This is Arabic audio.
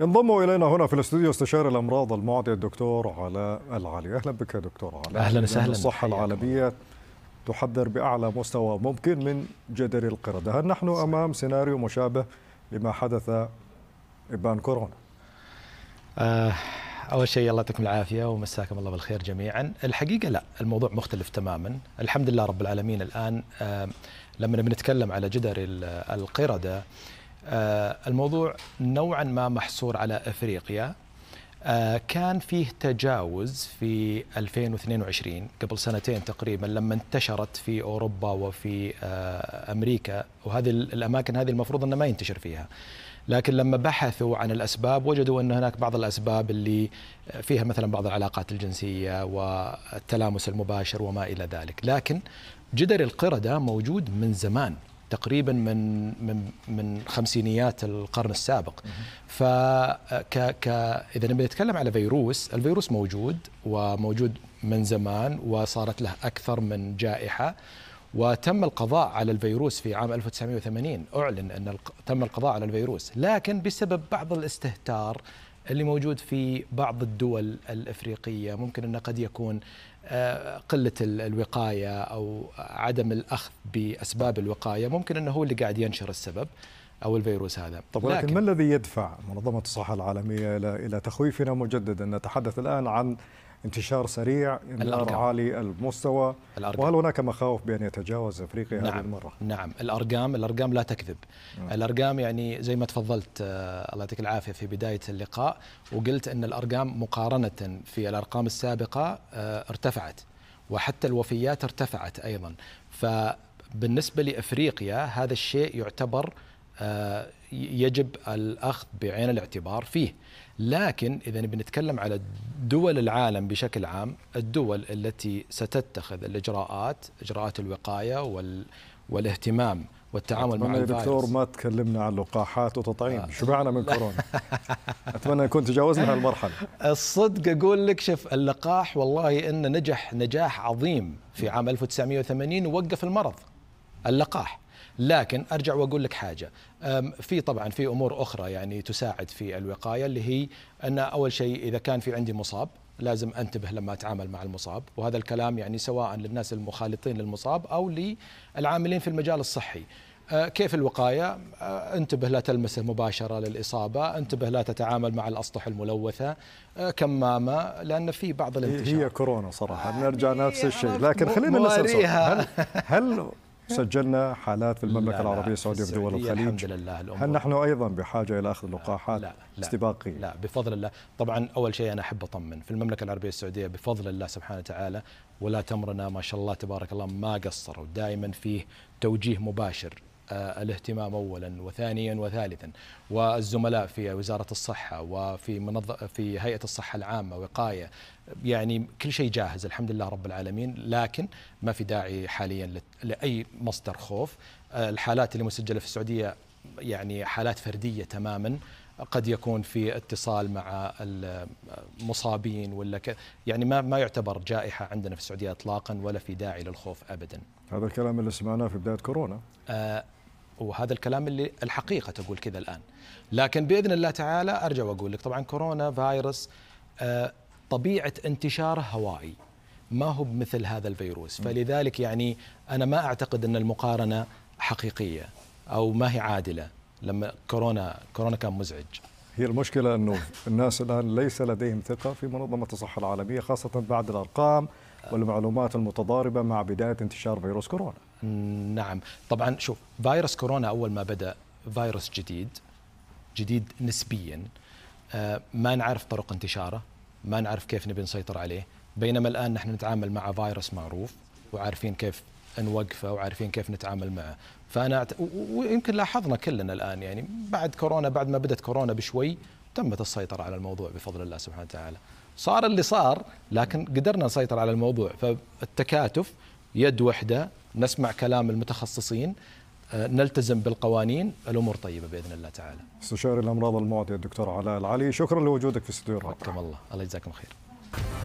ينضم الينا هنا في الاستوديو استشاري الامراض المعدي الدكتور علاء العلي اهلا بك يا دكتور علاء اهلا وسهلا الصحه العالميه تحذر باعلى مستوى ممكن من جدري القرده هل نحن امام سيناريو مشابه لما حدث ابان كورونا آه اول شيء الله يعطيكم العافيه ومساكم الله بالخير جميعا الحقيقه لا الموضوع مختلف تماما الحمد لله رب العالمين الان آه، لما بنتكلم على جدري القرده آه، الموضوع نوعا ما محصور على افريقيا آه، كان فيه تجاوز في 2022 قبل سنتين تقريبا لما انتشرت في اوروبا وفي آه، امريكا وهذه الاماكن هذه المفروض انه ما ينتشر فيها لكن لما بحثوا عن الاسباب وجدوا ان هناك بعض الاسباب اللي فيها مثلا بعض العلاقات الجنسيه والتلامس المباشر وما الى ذلك لكن جدر القرده موجود من زمان تقريبا من من من خمسينيات القرن السابق ف اذا نبي نتكلم على فيروس الفيروس موجود وموجود من زمان وصارت له اكثر من جائحه وتم القضاء على الفيروس في عام 1980 اعلن ان تم القضاء على الفيروس لكن بسبب بعض الاستهتار اللي موجود في بعض الدول الافريقيه ممكن انه قد يكون آه، قله الوقايه او عدم الاخذ باسباب الوقايه ممكن انه هو اللي قاعد ينشر السبب او الفيروس هذا طب لكن, لكن ما الذي يدفع منظمه الصحه العالميه الى الى تخويفنا مجددا نتحدث الان عن انتشار سريع انتشار عالي المستوى الأرقام. وهل هناك مخاوف بان يتجاوز افريقيا نعم. هذه المره نعم الارقام الارقام لا تكذب م. نعم. الارقام يعني زي ما تفضلت آه، الله يعطيك العافيه في بدايه اللقاء وقلت ان الارقام مقارنه في الارقام السابقه آه، ارتفعت وحتى الوفيات ارتفعت ايضا فبالنسبه لافريقيا هذا الشيء يعتبر آه، يجب الاخذ بعين الاعتبار فيه لكن اذا بنتكلم على دول العالم بشكل عام الدول التي ستتخذ الاجراءات اجراءات الوقايه والاهتمام والتعامل مع الفيروس دكتور ما تكلمنا عن لقاحات وتطعيم آه. معنا من كورونا اتمنى نكون تجاوزنا هالمرحله الصدق اقول لك شوف اللقاح والله انه نجح نجاح عظيم في عام 1980 ووقف المرض اللقاح لكن ارجع واقول لك حاجه في طبعا في امور اخرى يعني تساعد في الوقايه اللي هي ان اول شيء اذا كان في عندي مصاب لازم انتبه لما اتعامل مع المصاب وهذا الكلام يعني سواء للناس المخالطين للمصاب او للعاملين في المجال الصحي أه، كيف الوقاية؟ أه، انتبه لا تلمسه مباشرة للإصابة انتبه لا تتعامل مع الأسطح الملوثة أه، كمامة لأن في بعض الانتشار هي كورونا صراحة نرجع نفس الشيء لكن خلينا نسأل هل, هل سجلنا حالات في المملكه لا العربيه السعوديه في دول الخليج الحمد لله الأمور. هل نحن ايضا بحاجه الى اخذ اللقاحات لا لا استباقية؟ لا بفضل الله طبعا اول شيء انا احب اطمن في المملكه العربيه السعوديه بفضل الله سبحانه وتعالى ولا تمرنا ما شاء الله تبارك الله ما قصروا دائما فيه توجيه مباشر آه، الاهتمام اولا وثانيا وثالثا والزملاء في وزاره الصحه وفي منظ... في هيئه الصحه العامه وقايه يعني كل شيء جاهز الحمد لله رب العالمين لكن ما في داعي حاليا لاي مصدر خوف آه، الحالات اللي مسجله في السعوديه يعني حالات فرديه تماما قد يكون في اتصال مع المصابين ولا ك... يعني ما ما يعتبر جائحه عندنا في السعوديه اطلاقا ولا في داعي للخوف ابدا. هذا الكلام اللي سمعناه في بدايه كورونا. آه وهذا الكلام اللي الحقيقه تقول كذا الان. لكن باذن الله تعالى ارجع واقول لك طبعا كورونا فيروس آه طبيعه انتشاره هوائي. ما هو بمثل هذا الفيروس فلذلك يعني انا ما اعتقد ان المقارنه حقيقيه او ما هي عادله لما كورونا كورونا كان مزعج هي المشكله انه الناس الان ليس لديهم ثقه في منظمه الصحه العالميه خاصه بعد الارقام والمعلومات المتضاربه مع بدايه انتشار فيروس كورونا نعم طبعا شوف فيروس كورونا اول ما بدا فيروس جديد جديد نسبيا آه، ما نعرف طرق انتشاره ما نعرف كيف نبي نسيطر عليه بينما الان نحن نتعامل مع فيروس معروف وعارفين كيف نوقفه وعارفين كيف نتعامل معه فانا ويمكن لاحظنا كلنا الان يعني بعد كورونا بعد ما بدت كورونا بشوي تمت السيطره على الموضوع بفضل الله سبحانه وتعالى صار اللي صار لكن قدرنا نسيطر على الموضوع فالتكاتف يد وحده نسمع كلام المتخصصين آه، نلتزم بالقوانين الامور طيبه باذن الله تعالى. استشاري الامراض المعديه الدكتور علاء العلي شكرا لوجودك في استديو الله الله يجزاكم خير.